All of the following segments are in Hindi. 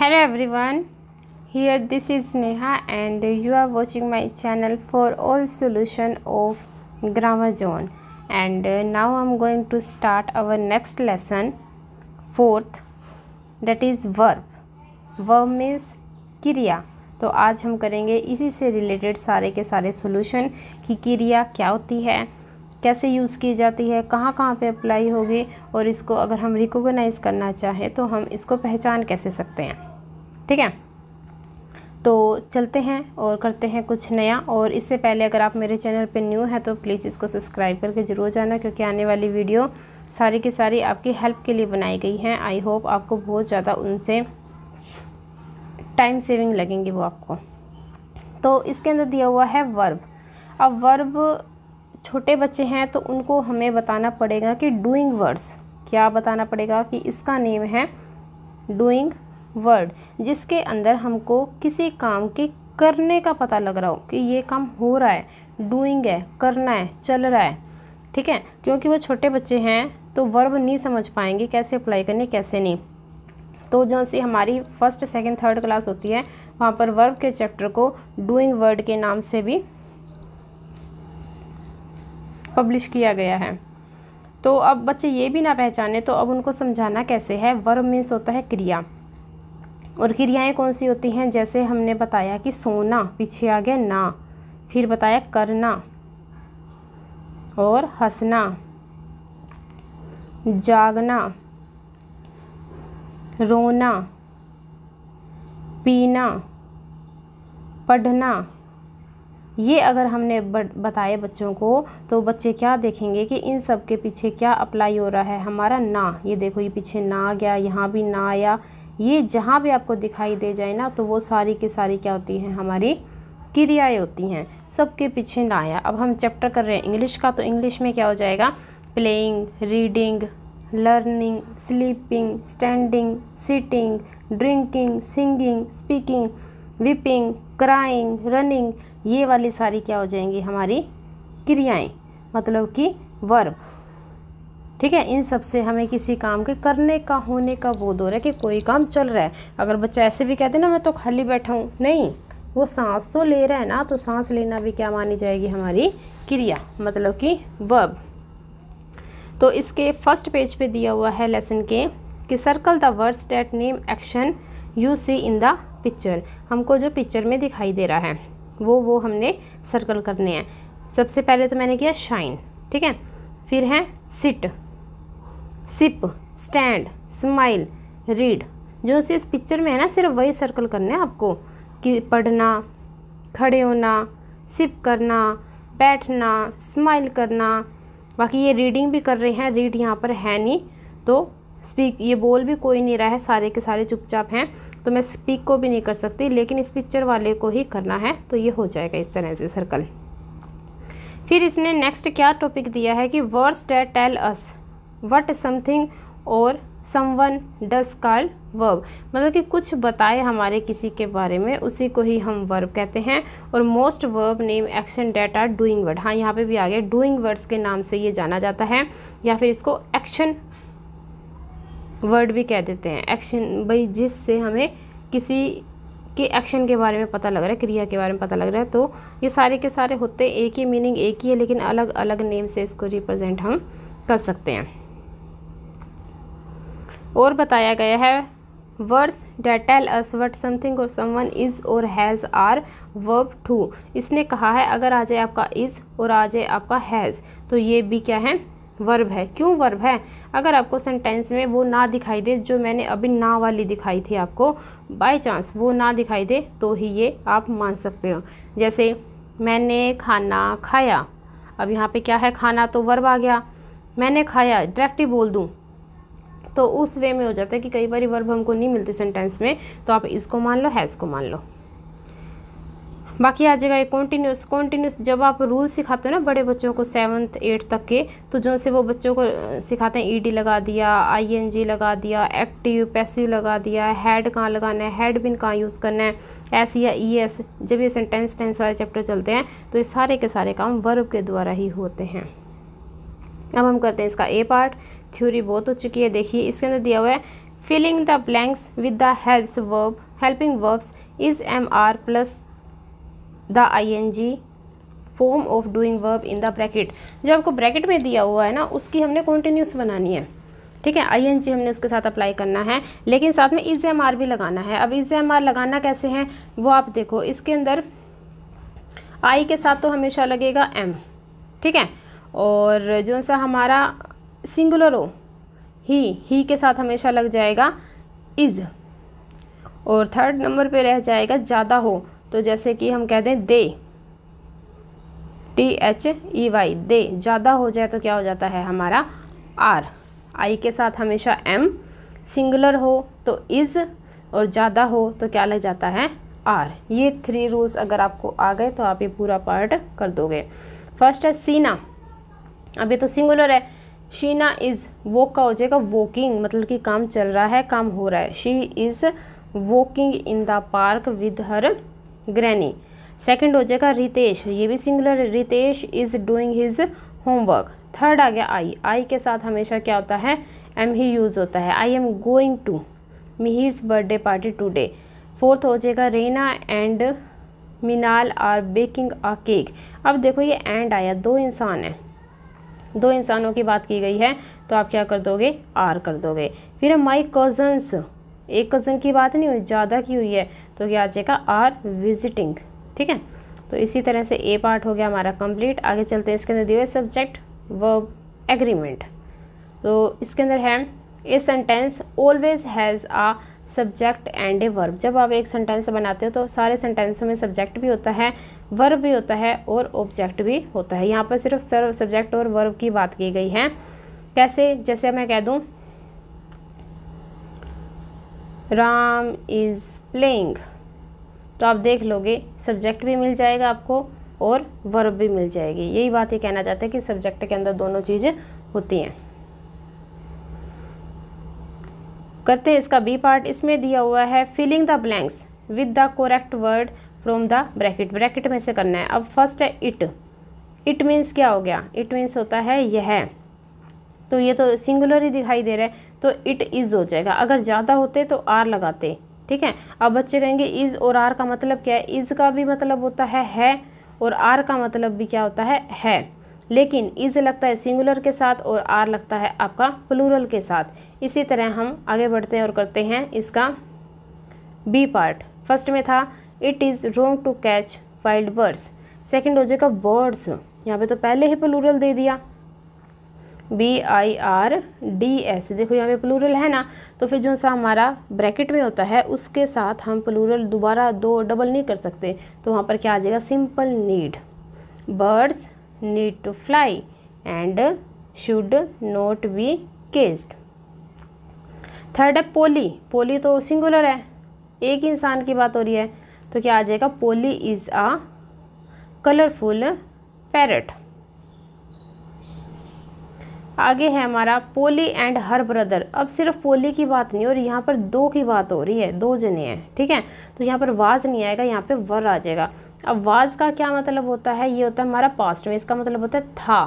hello everyone here this is Neha and you are watching my channel for all solution of grammar zone and now I am going to start our next lesson fourth that is verb verb means क्रिया तो आज हम करेंगे इसी से रिलेटेड सारे के सारे सॉल्यूशन की क्रिया क्या होती है कैसे यूज़ की जाती है कहाँ कहाँ पे अप्लाई होगी और इसको अगर हम रिकोगनाइज़ करना चाहें तो हम इसको पहचान कैसे सकते हैं ठीक है तो चलते हैं और करते हैं कुछ नया और इससे पहले अगर आप मेरे चैनल पर न्यू हैं तो प्लीज़ इसको सब्सक्राइब करके ज़रूर जाना क्योंकि आने वाली वीडियो सारी की सारी आपकी हेल्प के लिए बनाई गई हैं आई होप आपको बहुत ज़्यादा उनसे टाइम सेविंग लगेंगी वो आपको तो इसके अंदर दिया हुआ है वर्ब अब वर्ब छोटे बच्चे हैं तो उनको हमें बताना पड़ेगा कि डूइंग वर्ड्स क्या बताना पड़ेगा कि इसका नेम है डूइंग वर्ड जिसके अंदर हमको किसी काम के करने का पता लग रहा हो कि ये काम हो रहा है डूइंग है करना है चल रहा है ठीक है क्योंकि वो छोटे बच्चे हैं तो वर्ब नहीं समझ पाएंगे कैसे अप्लाई करने कैसे नहीं तो जो सी हमारी फर्स्ट सेकंड थर्ड क्लास होती है वहाँ पर वर्ब के चैप्टर को डूइंग वर्ड के नाम से भी पब्लिश किया गया है तो अब बच्चे ये भी ना पहचाने तो अब उनको समझाना कैसे है वर्ब मीन्स होता है क्रिया और क्रियाएं कौन सी होती हैं जैसे हमने बताया कि सोना पीछे आ गया ना फिर बताया करना और हंसना जागना रोना पीना पढ़ना ये अगर हमने बताए बच्चों को तो बच्चे क्या देखेंगे कि इन सब के पीछे क्या अप्लाई हो रहा है हमारा ना ये देखो ये पीछे ना आ गया यहाँ भी ना आया ये जहाँ भी आपको दिखाई दे जाए ना तो वो सारी की सारी क्या होती हैं हमारी क्रियाएँ होती हैं सबके पीछे ना आया अब हम चैप्टर कर रहे हैं इंग्लिश का तो इंग्लिश में क्या हो जाएगा playing reading learning sleeping standing sitting drinking singing speaking weeping crying running ये वाली सारी क्या हो जाएंगी हमारी क्रियाएं मतलब कि वर्ब ठीक है इन सब से हमें किसी काम के करने का होने का बोध हो रहा है कि कोई काम चल रहा है अगर बच्चा ऐसे भी कहते ना मैं तो खाली बैठा हूँ नहीं वो सांस तो ले रहा है ना तो सांस लेना भी क्या मानी जाएगी हमारी क्रिया मतलब कि वर्ब तो इसके फर्स्ट पेज पे दिया हुआ है लेसन के कि circle the words that name action you see in the picture हमको जो पिक्चर में दिखाई दे रहा है वो वो हमने सर्कल करने हैं सबसे पहले तो मैंने किया शाइन ठीक है फिर है sit sip stand smile read जो इस पिक्चर में है ना सिर्फ वही सर्कल करना है आपको कि पढ़ना खड़े होना सिप करना बैठना स्माइल करना बाकी ये रीडिंग भी कर रहे हैं रीड यहाँ पर है नहीं तो स्पीक ये बोल भी कोई नहीं रहा है सारे के सारे चुपचाप हैं तो मैं स्पीक को भी नहीं कर सकती लेकिन इस पिक्चर वाले को ही करना है तो ये हो जाएगा इस तरह से सर्कल फिर इसने नेक्स्ट क्या टॉपिक दिया है कि words that tell us what something or someone does call verb मतलब कि कुछ बताए हमारे किसी के बारे में उसी को ही हम वर्ब कहते हैं और most verb name action that are doing word हाँ यहाँ पे भी आ गया डूइंग वर्ड्स के नाम से ये जाना जाता है या फिर इसको एक्शन वर्ड भी कह देते हैं एक्शन भाई जिससे हमें किसी के एक्शन के बारे में पता लग रहा है क्रिया के बारे में पता लग रहा है तो ये सारे के सारे होते हैं एक ही मीनिंग एक ही है लेकिन अलग अलग नेम से इसको रिप्रेजेंट हम कर सकते हैं और बताया गया है words that tell us what something or someone is or has are verb too इसने कहा है अगर आ जाए आपका इज़ और आ जाए आपका हैज़ तो ये भी क्या है वर्ब है क्यों वर्ब है अगर आपको सेंटेंस में वो ना दिखाई दे जो मैंने अभी ना वाली दिखाई थी आपको बाय चांस वो ना दिखाई दे तो ही ये आप मान सकते हो जैसे मैंने खाना खाया अब यहाँ पे क्या है खाना तो वर्ब आ गया मैंने खाया डायरेक्ट ही बोल दूँ तो उस वे में हो जाता है कि कई बार वर्ब हमको नहीं मिलते सेंटेंस में तो आप इसको मान लो हैज़ को मान लो बाकी आ जाएगा ये कॉन्टीन्यूस कॉन्टीन्यूस जब आप रूल सिखाते हो ना बड़े बच्चों को सेवन्थ एट्थ तक के तो जो से वो बच्चों को सिखाते हैं ईडी लगा दिया आईएनजी लगा दिया एक्टिव पैसिव लगा दिया हेड कहाँ लगाना है हेड बिन कहाँ यूज़ करना है एस या ई एस जब ये सेंटेंस टेंस वाले चैप्टर चलते हैं तो ये सारे के सारे काम वर्ब के द्वारा ही होते हैं अब हम करते हैं इसका ए पार्ट थ्योरी बहुत हो चुकी है देखिए इसके अंदर दिया हुआ है filling the blanks with the helps verb helping verbs is am are plus the I N G form of doing verb in the bracket जो आपको ब्रैकेट में दिया हुआ है ना उसकी हमने कॉन्टीन्यूस बनानी है ठीक है आई एन जी हमने उसके साथ अप्लाई करना है लेकिन साथ में इज एम आर भी लगाना है अब इज एम आर लगाना कैसे है वो आप देखो इसके अंदर आई के साथ तो हमेशा लगेगा एम ठीक है और जो सा हमारा सिंगुलर हो ही ही के साथ हमेशा लग जाएगा इज़ और थर्ड नंबर पे रह जाएगा ज़्यादा हो तो जैसे कि हम कह दें they T H E Y they ज़्यादा हो जाए तो क्या हो जाता है हमारा आर आई के साथ हमेशा एम सिंगुलर हो तो इज़ और ज़्यादा हो तो क्या लग जाता है आर ये थ्री रूल्स अगर आपको आ गए तो आप ये पूरा पार्ट कर दोगे फर्स्ट है सीना अभी तो सिंगुलर है शीना इज़ वोक का हो जाएगा वॉकिंग मतलब कि काम चल रहा है काम हो रहा है she is walking in the park with her granny second हो जाएगा रितेश ये भी सिंगुलर है Ritesh is doing his homework third आ गया आई आई के साथ हमेशा क्या होता है एम ही यूज़ होता है I am going to his birthday party today fourth हो जाएगा Rena and Minal are baking a cake अब देखो ये एंड आया दो इंसान हैं दो इंसानों की बात की गई है तो आप क्या कर दोगे आर कर दोगे फिर है माई कज़न्स एक कज़न की बात नहीं हुई ज़्यादा की हुई है तो क्या आ जाएगा आर विजिटिंग ठीक है तो इसी तरह से ए पार्ट हो गया हमारा कंप्लीट आगे चलते हैं इसके अंदर दिए सब्जेक्ट व एग्रीमेंट तो इसके अंदर है a sentence always has a subject and a verb जब आप एक सेंटेंस बनाते हो तो सारे सेंटेंसों में सब्जेक्ट भी होता है वर्ब भी होता है और ऑब्जेक्ट भी होता है यहाँ पर सिर्फ सर्व सब्जेक्ट और वर्ब की बात की गई है कैसे जैसे मैं कह दूँ राम इज़ प्लेइंग तो आप देख लोगे सब्जेक्ट भी मिल जाएगा आपको और वर्ब भी मिल जाएगी यही बात ये कहना चाहते हैं कि सब्जेक्ट के अंदर दोनों चीज़ें होती हैं करते हैं इसका बी पार्ट इसमें दिया हुआ है filling the blanks with the correct word from the bracket bracket में से करना है अब फर्स्ट है इट इट मीन्स क्या हो गया इट मीन्स होता है यह है तो ये तो सिंगुलर ही दिखाई दे रहा है तो इट इज़ हो जाएगा अगर ज़्यादा होते तो आर लगाते ठीक है अब बच्चे कहेंगे इज़ और आर का मतलब क्या है इज़ का भी मतलब होता है है और आर का मतलब भी क्या होता है है लेकिन इज़ लगता है सिंगुलर के साथ और आर लगता है आपका प्लूरल के साथ इसी तरह हम आगे बढ़ते हैं और करते हैं इसका बी पार्ट फर्स्ट में था it is wrong to catch wild birds second हो जाएगा बर्ड्स यहाँ पे तो पहले ही प्लूरल दे दिया B I R D S देखो यहाँ पे प्लूरल है ना तो फिर जो सा हमारा ब्रैकेट में होता है उसके साथ हम प्लूरल दोबारा दो डबल नहीं कर सकते तो वहाँ पर क्या आ जाएगा simple need birds need to fly and should not be caged third है पोली पोली तो सिंगुलर है एक इंसान की बात हो रही है तो क्या आ जाएगा Polly is a colourful parrot आगे है हमारा पोली एंड हर ब्रदर अब सिर्फ पोली की बात नहीं हो रही यहाँ पर दो की बात हो रही है दो जने हैं ठीक है तो यहाँ पर वाज नहीं आएगा यहाँ पे वर आ जाएगा अब वाज का क्या मतलब होता है ये होता है हमारा पास्ट में इसका मतलब होता है था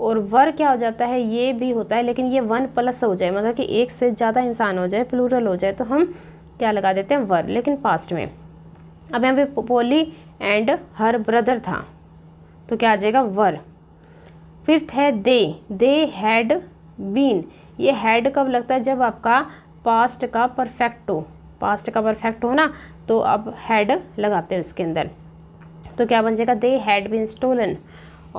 और वर क्या हो जाता है ये भी होता है लेकिन ये वन प्लस हो जाए मतलब कि एक से ज़्यादा इंसान हो जाए प्लूरल हो जाए तो हम क्या लगा देते हैं वर लेकिन पास्ट में अब यहाँ पे पोली एंड हर ब्रदर था तो क्या आ जाएगा वर फिफ्थ है दे दे हैड बीन ये हैड कब लगता है जब आपका पास्ट का परफेक्ट हो पास्ट का परफेक्ट हो ना तो आप हैड लगाते हैं उसके अंदर तो क्या बन जाएगा दे हैड बीन स्टोलन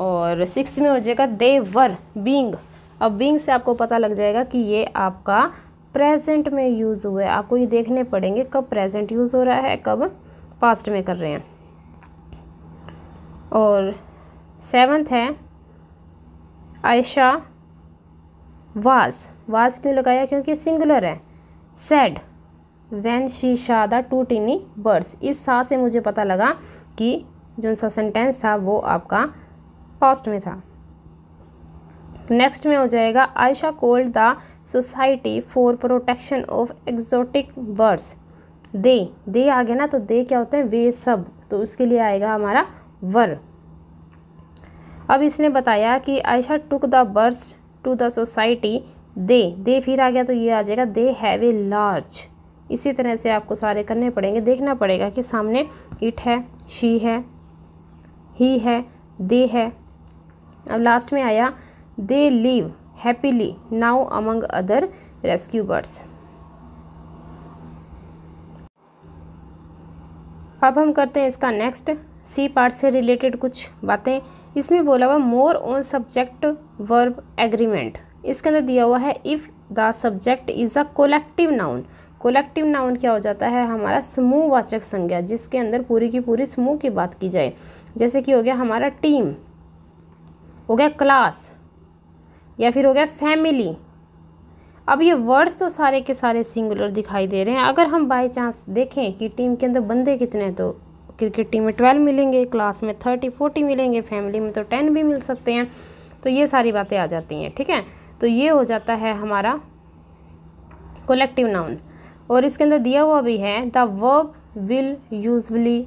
और सिक्स में हो जाएगा दे वर बींग अब बींग से आपको पता लग जाएगा कि ये आपका प्रेजेंट में यूज़ हुआ है आपको ये देखने पड़ेंगे कब प्रेजेंट यूज़ हो रहा है कब पास्ट में कर रहे हैं और सेवन्थ है आयशा वाज वाज क्यों लगाया क्योंकि सिंगुलर है said when she saw the two tiny birds इस सा से मुझे पता लगा कि जो सा सेंटेंस था वो आपका पास्ट में था नेक्स्ट में हो जाएगा Ayesha called the society for protection of exotic birds they they आ गया ना तो दे क्या होते हैं वे सब तो उसके लिए आएगा हमारा वर अब इसने बताया कि Ayesha took the birds to the society they they फिर आ गया तो ये आ जाएगा दे हैव ए लार्ज इसी तरह से आपको सारे करने पड़ेंगे देखना पड़ेगा कि सामने इट है शी है ही है दे है अब लास्ट में आया they live happily now among other rescue birds अब हम करते हैं इसका नेक्स्ट सी पार्ट से रिलेटेड कुछ बातें इसमें बोला हुआ more on subject verb agreement इसके अंदर दिया हुआ है if the subject is a collective noun collective noun क्या हो जाता है हमारा समूह वाचक संज्ञा जिसके अंदर पूरी की पूरी समूह की बात की जाए जैसे कि हो गया हमारा टीम हो गया क्लास या फिर हो गया फैमिली अब ये वर्ड्स तो सारे के सारे सिंगुलर दिखाई दे रहे हैं अगर हम बाई चांस देखें कि टीम के अंदर बंदे कितने हैं तो क्रिकेट टीम में ट्वेल्व मिलेंगे क्लास में थर्टी फोर्टी मिलेंगे फैमिली में तो टेन भी मिल सकते हैं तो ये सारी बातें आ जाती हैं ठीक है तो ये हो जाता है हमारा कोलेक्टिव नाउन और इसके अंदर दिया हुआ भी है the verb will usually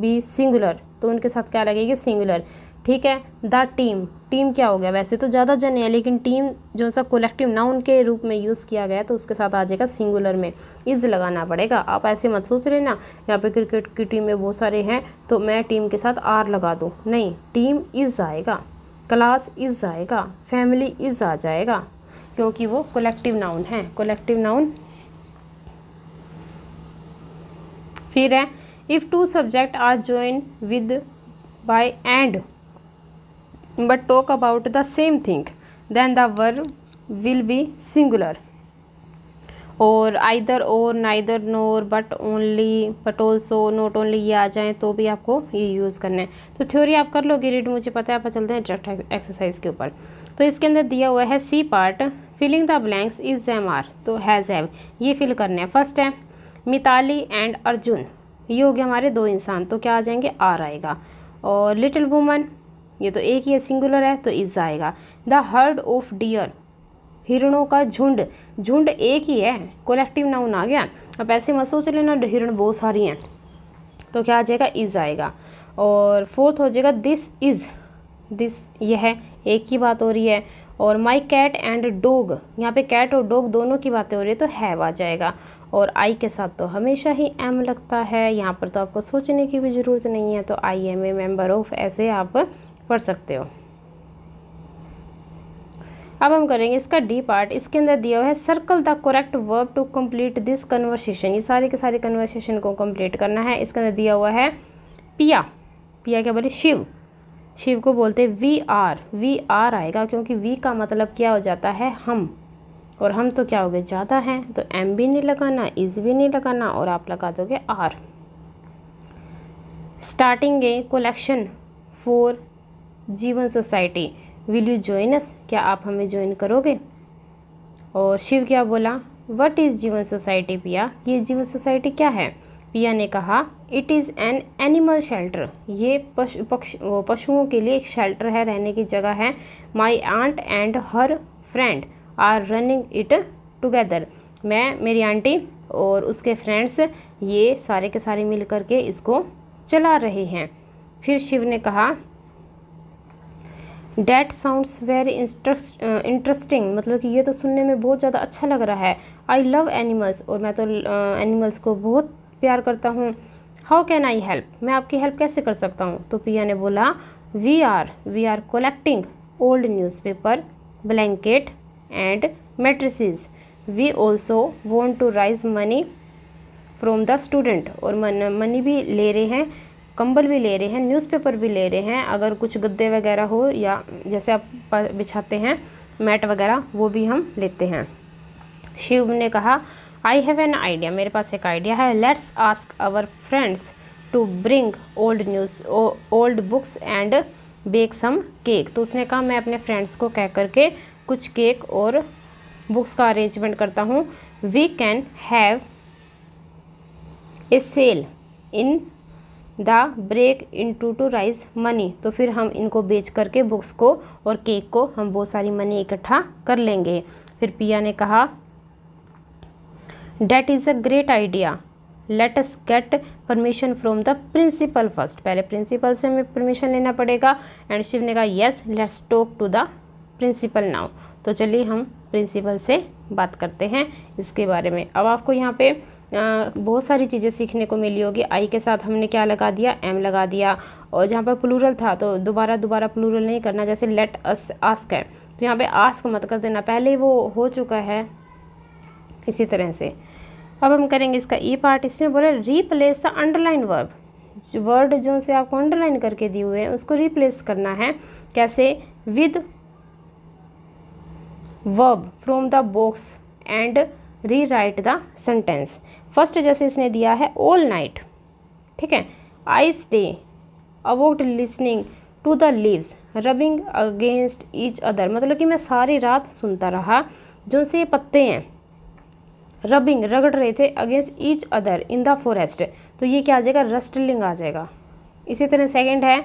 be singular तो उनके साथ क्या लगेगी सिंगुलर ठीक है द टीम टीम क्या हो गया वैसे तो ज़्यादा जन है लेकिन टीम जो सा कोलेक्टिव नाउन के रूप में यूज़ किया गया तो उसके साथ आ जाएगा सिंगुलर में इज़ लगाना पड़ेगा आप ऐसे मत सोच रहे ना यहाँ पे क्रिकेट की टीम में बहुत सारे हैं तो मैं टीम के साथ आर लगा दूँ नहीं टीम इज़ आएगा क्लास इज़ आएगा फैमिली इज़ आ जाएगा क्योंकि वो कोलेक्टिव नाउन है कोलेक्टिव नाउन फिर है if two subject are join with by and but talk about the same thing then the verb will be singular और either or neither nor but only but also not only ये आ जाए तो भी आपको ये यूज़ करना है तो थ्योरी आप कर लोगे रीड मुझे पता है आप चलते हैं डायरेक्ट एक्सरसाइज के ऊपर तो इसके अंदर दिया हुआ है C part filling the blanks is am are तो हैज़ हैव ये फिल करना है फर्स्ट है मिताली एंड अर्जुन ये हो गए हमारे दो इंसान तो क्या आ जाएंगे आर आएगा और लिटिल वूमन ये तो एक ही है सिंगुलर है तो इज़ आएगा द हर्ड ऑफ डियर हिरणों का झुंड झुंड एक ही है कोलेक्टिव नाउन आ गया अब ऐसे मत सोच लेना हिरण बहुत सारी हैं तो क्या आ जाएगा इज़ आएगा और फोर्थ हो जाएगा दिस इज़ दिस यह है एक ही बात हो रही है और माई कैट एंड डोग यहाँ पे कैट और डोग दोनों की बातें हो रही है तो हैव आ जाएगा और आई के साथ तो हमेशा ही एम लगता है यहाँ पर तो आपको सोचने की भी ज़रूरत नहीं है तो I am a member of ऐसे आप पढ़ सकते हो अब हम करेंगे इसका डी पार्ट इसके अंदर दिया हुआ है circle the correct verb to complete this conversation ये सारे के सारे कन्वर्सेशन को कंप्लीट करना है इसके अंदर दिया हुआ है पिया पिया क्या बोले शिव शिव को बोलते हैं वी आर वी आर आएगा क्योंकि वी का मतलब क्या हो जाता है हम और हम तो क्या हो गए ज़्यादा हैं तो एम भी नहीं लगाना इज़ भी नहीं लगाना और आप लगा दोगे are starting a collection for Jeevan society will you join us क्या आप हमें ज्वाइन करोगे और शिव क्या बोला वट इज़ जीवन सोसाइटी पिया ये जीवन सोसाइटी क्या है पिया ने कहा it is an animal shelter ये पशु पक्ष पशुओं के लिए एक शेल्टर है रहने की जगह है my aunt and her friend are running it together मैं मेरी आंटी और उसके फ्रेंड्स ये सारे के सारे मिल कर के इसको चला रहे हैं फिर शिव ने कहा डैट साउंड्स वेरी इंटरेस्टिंग मतलब कि ये तो सुनने में बहुत ज़्यादा अच्छा लग रहा है आई लव एनिमल्स और मैं तो एनिमल्स uh, को बहुत प्यार करता हूँ हाउ कैन आई हेल्प मैं आपकी हेल्प कैसे कर सकता हूँ तो प्रिया ने बोला we are we are collecting old newspaper blanket and matrices we also want to raise money from the student और मनी भी ले रहे हैं कंबल भी ले रहे हैं न्यूज़पेपर भी ले रहे हैं अगर कुछ गद्दे वगैरह हो या जैसे आप बिछाते हैं मैट वगैरह वो भी हम लेते हैं शिव ने कहा आई हैव एन आइडिया मेरे पास एक आइडिया है let's ask our friends to bring old news old books and bake some cake तो उसने कहा मैं अपने फ्रेंड्स को कह करके कुछ केक और बुक्स का अरेंजमेंट करता हूँ we can have a sale in the break in to to raise money तो फिर हम इनको बेच करके बुक्स को और केक को हम बहुत सारी मनी इकट्ठा कर लेंगे फिर पिया ने कहा that is a great idea let's get permission from the principal first पहले प्रिंसिपल से हमें परमिशन लेना पड़ेगा एंड शिव ने कहा yes let's talk to the principal now तो चलिए हम प्रिंसिपल से बात करते हैं इसके बारे में अब आपको यहाँ पे बहुत सारी चीज़ें सीखने को मिली होगी आई के साथ हमने क्या लगा दिया एम लगा दिया और जहाँ पर प्लूरल था तो दोबारा दोबारा प्लूरल नहीं करना जैसे लेट अस आस्क है तो यहाँ पे आस्क मत कर देना पहले वो हो चुका है इसी तरह से अब हम करेंगे इसका ई पार्ट इसमें बोला replace the underline verb word जो से आपको अंडरलाइन करके दिए हुए हैं उसको रिप्लेस करना है कैसे with verb from the box and rewrite the sentence first जैसे इसने दिया है ऑल नाइट ठीक है I stay about listening to the leaves rubbing against each other मतलब कि मैं सारी रात सुनता रहा जो से ये पत्ते हैं रबिंग रगड़ रहे थे against each other in the forest तो ये क्या आ जाएगा रस्टलिंग आ जाएगा इसी तरह सेकेंड है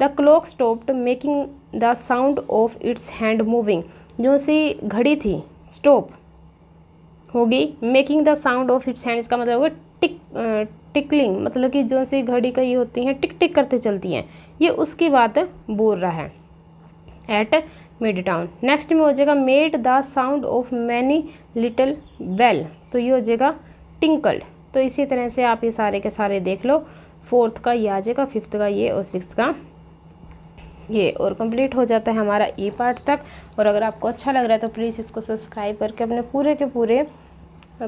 the clock stopped making the sound of its hand moving जो सी घड़ी थी स्टोप होगी making the sound of its hand इसका मतलब होगा टिक टिकलिंग मतलब कि जो सी घड़ी का ये होती हैं टिक टिक करते चलती हैं ये उसकी बात बोल रहा है एट मिड टाउन नेक्स्ट में हो जाएगा made the sound of many little bell तो ये हो जाएगा टिंकल्ड तो इसी तरह से आप ये सारे के सारे देख लो फोर्थ का ये आ जाएगा फिफ्थ का ये और सिक्स का ये और कंप्लीट हो जाता है हमारा ई e पार्ट तक और अगर आपको अच्छा लग रहा है तो प्लीज़ इसको सब्सक्राइब करके अपने पूरे के पूरे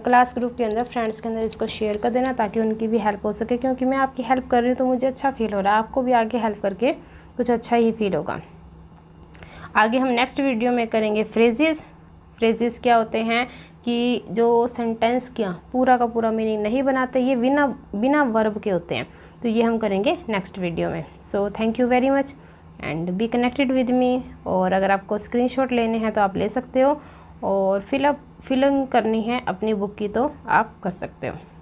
क्लास ग्रुप के अंदर फ्रेंड्स के अंदर इसको शेयर कर देना ताकि उनकी भी हेल्प हो सके क्योंकि मैं आपकी हेल्प कर रही हूँ तो मुझे अच्छा फील हो रहा है आपको भी आगे हेल्प करके कुछ अच्छा ही फील होगा आगे हम नेक्स्ट वीडियो में करेंगे फ्रेजेस फ्रेजेस क्या होते हैं कि जो सेंटेंस क्या पूरा का पूरा मीनिंग नहीं बनाते ये बिना बिना वर्ब के होते हैं तो ये हम करेंगे नेक्स्ट वीडियो में so thank you very much and be connected with me और अगर आपको स्क्रीनशॉट लेने हैं तो आप ले सकते हो और फिलअप फिलिंग करनी है अपनी बुक की तो आप कर सकते हो